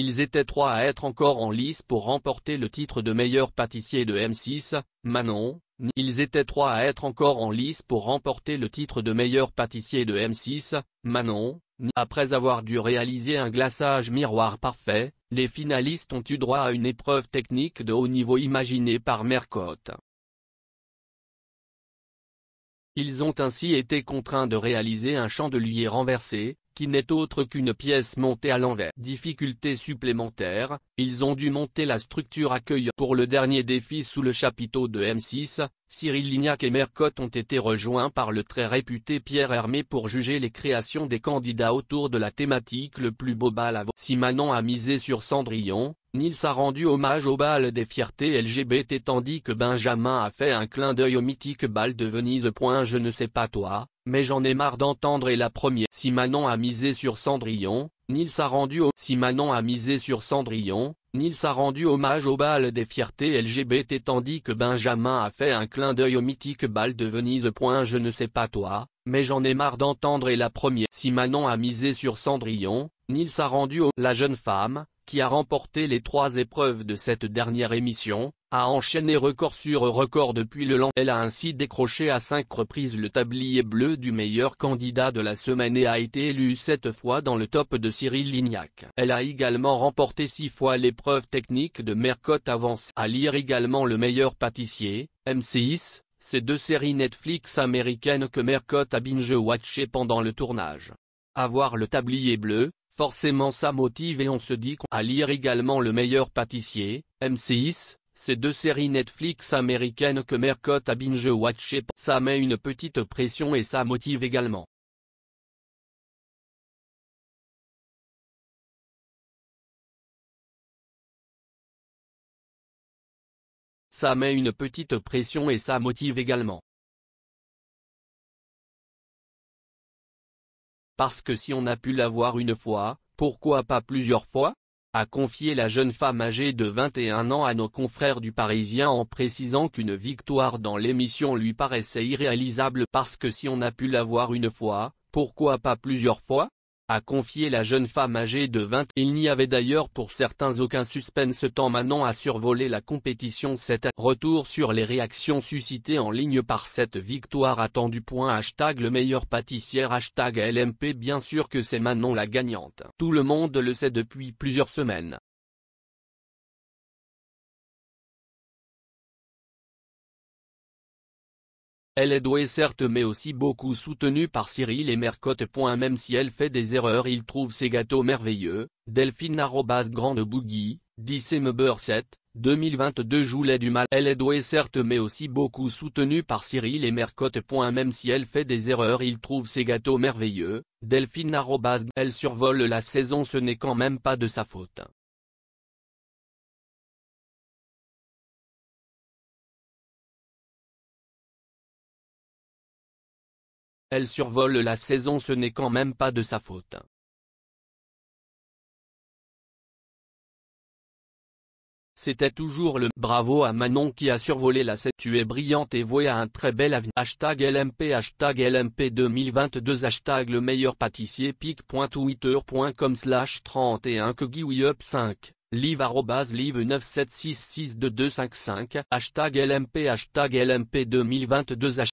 Ils étaient trois à être encore en lice pour remporter le titre de meilleur pâtissier de M6, Manon, ils étaient trois à être encore en lice pour remporter le titre de meilleur pâtissier de M6, Manon, après avoir dû réaliser un glaçage miroir parfait, les finalistes ont eu droit à une épreuve technique de haut niveau imaginée par Mercotte. Ils ont ainsi été contraints de réaliser un chandelier renversé, qui n'est autre qu'une pièce montée à l'envers. Difficulté supplémentaire, ils ont dû monter la structure accueil pour le dernier défi sous le chapiteau de M6, Cyril Lignac et Mercotte ont été rejoints par le très réputé Pierre Hermé pour juger les créations des candidats autour de la thématique le plus beau bal à Si Manon a misé sur Cendrillon, Nils a rendu hommage au bal des fiertés LGBT tandis que Benjamin a fait un clin d'œil au mythique bal de Venise. Je ne sais pas toi, mais j'en ai marre d'entendre et la première. Si Manon a misé sur Cendrillon, Nils a rendu au Si Manon a misé sur Cendrillon, Nils a rendu hommage au bal des fiertés LGBT tandis que Benjamin a fait un clin d'œil au mythique bal de Venise. Je ne sais pas toi, mais j'en ai marre d'entendre et la première. Si Manon a misé sur Cendrillon, Nils a rendu au La jeune femme, qui a remporté les trois épreuves de cette dernière émission, a enchaîné record sur record depuis le lendemain. Elle a ainsi décroché à cinq reprises le tablier bleu du meilleur candidat de la semaine et a été élue sept fois dans le top de Cyril Lignac. Elle a également remporté six fois l'épreuve technique de Mercotte Avance. À lire également le meilleur pâtissier, M6, ces deux séries Netflix américaines que Mercotte a binge-watché pendant le tournage. Avoir le tablier bleu, Forcément ça motive et on se dit qu'on à lire également Le meilleur pâtissier, M6, ces deux séries Netflix américaines que Mercotte a binge-watché. Ça met une petite pression et ça motive également. Ça met une petite pression et ça motive également. Parce que si on a pu l'avoir une fois, pourquoi pas plusieurs fois a confié la jeune femme âgée de 21 ans à nos confrères du Parisien en précisant qu'une victoire dans l'émission lui paraissait irréalisable parce que si on a pu l'avoir une fois, pourquoi pas plusieurs fois a confié la jeune femme âgée de 20 Il n'y avait d'ailleurs pour certains aucun suspense tant Manon a survolé la compétition cet retour sur les réactions suscitées en ligne par cette victoire attendue. Point hashtag le meilleur pâtissière hashtag LMP Bien sûr que c'est Manon la gagnante. Tout le monde le sait depuis plusieurs semaines. Elle est douée certes mais aussi beaucoup soutenue par Cyril et Mercotte. Même si elle fait des erreurs il trouve ses gâteaux merveilleux, Delphine grande bougie, 10 7, 2022 Joulet du mal Elle est douée certes mais aussi beaucoup soutenue par Cyril et Mercotte. Même si elle fait des erreurs il trouve ses gâteaux merveilleux, Delphine Elle survole la saison ce n'est quand même pas de sa faute. Elle survole la saison ce n'est quand même pas de sa faute. C'était toujours le « bravo à Manon qui a survolé la scène. Tu es brillante et vouée à un très bel avenir. Hashtag LMP Hashtag LMP 2022 Hashtag le meilleur pâtissier pic.twitter.com slash 31 up 5 live arrobas live 9766255 Hashtag LMP Hashtag LMP 2022